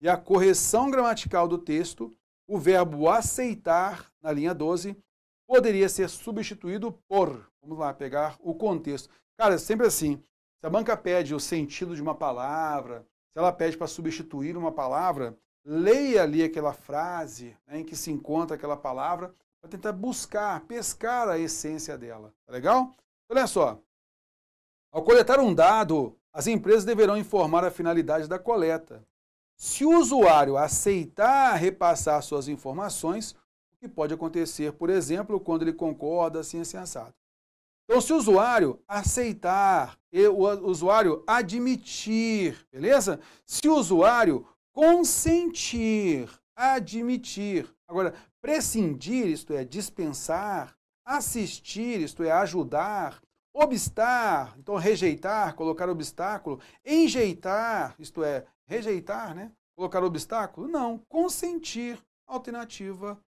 e a correção gramatical do texto, o verbo aceitar, na linha 12, poderia ser substituído por. Vamos lá, pegar o contexto. Cara, é sempre assim. Se a banca pede o sentido de uma palavra, se ela pede para substituir uma palavra, leia ali aquela frase né, em que se encontra aquela palavra para tentar buscar, pescar a essência dela. Tá legal? Olha só. Ao coletar um dado, as empresas deverão informar a finalidade da coleta, se o usuário aceitar repassar suas informações, o que pode acontecer, por exemplo, quando ele concorda, assim é assim, sensato. Então, se o usuário aceitar, o usuário admitir, beleza? Se o usuário consentir, admitir. Agora, prescindir, isto é, dispensar, assistir, isto é, ajudar, obstar, então rejeitar, colocar obstáculo, enjeitar, isto é, rejeitar, né? Colocar obstáculo? Não. Consentir alternativa